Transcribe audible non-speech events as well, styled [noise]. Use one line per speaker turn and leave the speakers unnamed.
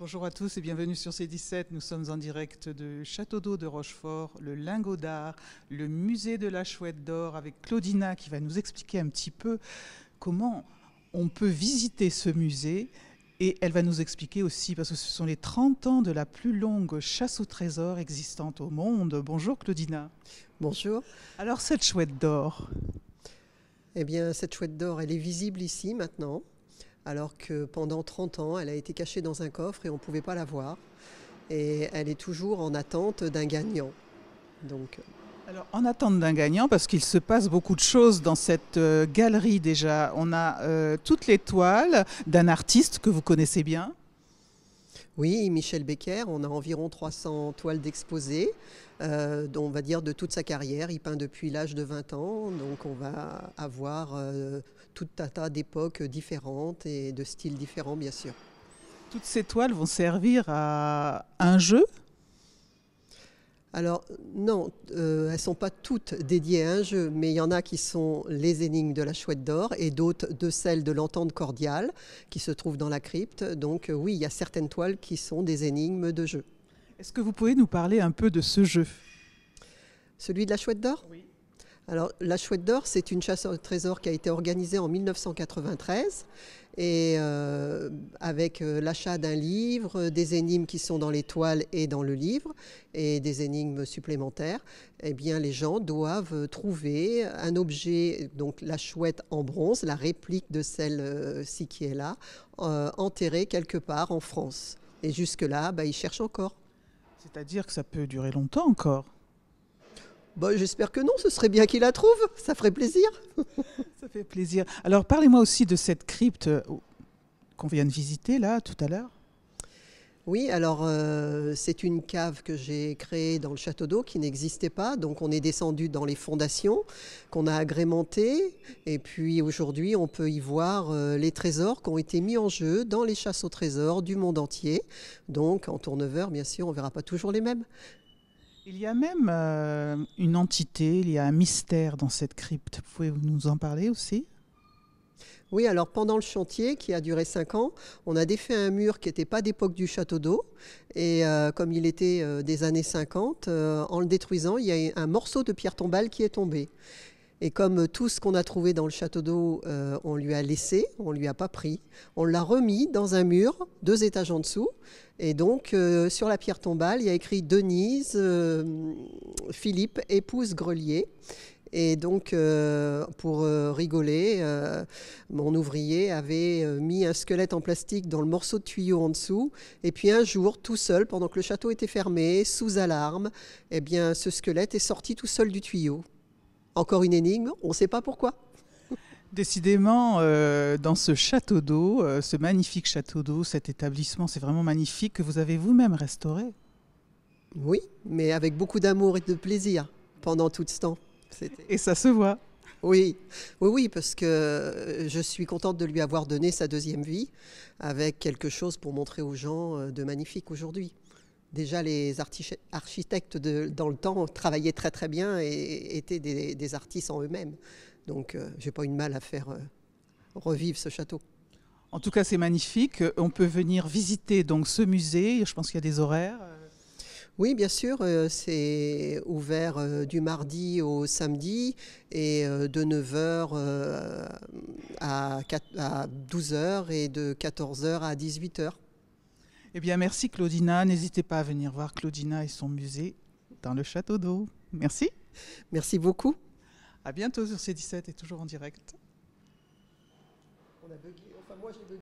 Bonjour à tous et bienvenue sur C17. Nous sommes en direct de Château d'eau de Rochefort, le Lingot d'Art, le musée de la Chouette d'Or avec Claudina qui va nous expliquer un petit peu comment on peut visiter ce musée. Et elle va nous expliquer aussi, parce que ce sont les 30 ans de la plus longue chasse au trésor existante au monde. Bonjour Claudina. Bonjour. Alors cette chouette d'or
Eh bien cette chouette d'or, elle est visible ici maintenant alors que pendant 30 ans, elle a été cachée dans un coffre et on ne pouvait pas la voir. Et elle est toujours en attente d'un gagnant. Donc. Euh,
alors, en attente d'un gagnant, parce qu'il se passe beaucoup de choses dans cette euh, galerie déjà. On a euh, toutes les toiles d'un artiste que vous connaissez bien.
Oui, Michel Becker, on a environ 300 toiles d'exposés, euh, on va dire de toute sa carrière. Il peint depuis l'âge de 20 ans, donc on va avoir toute euh, tout un tas d'époques différentes et de styles différents, bien sûr.
Toutes ces toiles vont servir à un jeu
alors non, euh, elles ne sont pas toutes dédiées à un jeu, mais il y en a qui sont les énigmes de la chouette d'or et d'autres de celles de l'entente cordiale qui se trouvent dans la crypte. Donc euh, oui, il y a certaines toiles qui sont des énigmes de jeu.
Est-ce que vous pouvez nous parler un peu de ce jeu
Celui de la chouette d'or alors, la Chouette d'Or, c'est une chasse au trésor qui a été organisée en 1993 et euh, avec euh, l'achat d'un livre, euh, des énigmes qui sont dans les toiles et dans le livre et des énigmes supplémentaires, eh bien les gens doivent trouver un objet, donc la chouette en bronze, la réplique de celle-ci qui est là, enterrée quelque part en France. Et jusque-là, bah, ils cherchent encore.
C'est-à-dire que ça peut durer longtemps encore bah, j'espère que non, ce serait bien qu'il la trouve, ça ferait plaisir. ça fait plaisir. Alors parlez-moi aussi de cette crypte euh, qu'on vient de visiter là tout à l'heure. Oui,
alors euh, c'est une cave que j'ai créée dans le château d'eau qui n'existait pas. Donc on est descendu dans les fondations qu'on a agrémentées. Et puis aujourd'hui, on peut y voir euh, les trésors qui ont été mis en jeu dans les chasses aux trésors du monde entier. Donc en tourneveur, bien sûr, on ne verra pas toujours les mêmes.
Il y a même euh, une entité, il y a un mystère dans cette crypte. Pouvez-vous nous en parler aussi
oui, alors pendant le chantier qui a duré cinq ans, on a défait un mur qui n'était pas d'époque du château d'eau. Et euh, comme il était euh, des années 50, en le détruisant, il y a un morceau de pierre tombale qui est tombé. Et comme tout ce qu'on a trouvé dans le château d'eau, euh, on lui a laissé, on lui a pas pris. On l'a remis dans un mur, deux étages en dessous. Et donc, euh, sur la pierre tombale, il y a écrit Denise, euh, Philippe, épouse Grelier. Et donc, pour rigoler, mon ouvrier avait mis un squelette en plastique dans le morceau de tuyau en dessous. Et puis un jour, tout seul, pendant que le château était fermé, sous alarme, eh bien, ce squelette est sorti tout seul du tuyau. Encore une énigme, on ne
sait pas pourquoi. [laughs] Décidément, euh, dans ce château d'eau, euh, ce magnifique château d'eau, cet établissement, c'est vraiment magnifique que vous avez vous-même restauré. Oui,
mais avec beaucoup d'amour et de plaisir pendant tout ce temps. Et ça se voit. Oui, oui, oui, parce que euh, je suis contente de lui avoir donné sa deuxième vie avec quelque chose pour montrer aux gens de magnifique aujourd'hui. Déjà, les architectes dans le temps travaillaient très très bien et étaient des, artistes en eux-mêmes.
Donc, je euh, j'ai pas eu de mal à faire euh, revivre ce château. En tout cas, c'est magnifique. On peut venir visiter donc ce musée. Je pense qu'il y a des horaires. Oui, bien
sûr, euh, c'est ouvert du mardi au samedi et de 9h à 12h et de 14h
à 18h. Eh bien, merci Claudina. N'hésitez pas à venir voir Claudina et son musée dans le château d'eau. Merci. Merci beaucoup. À bientôt sur C17 et toujours en direct.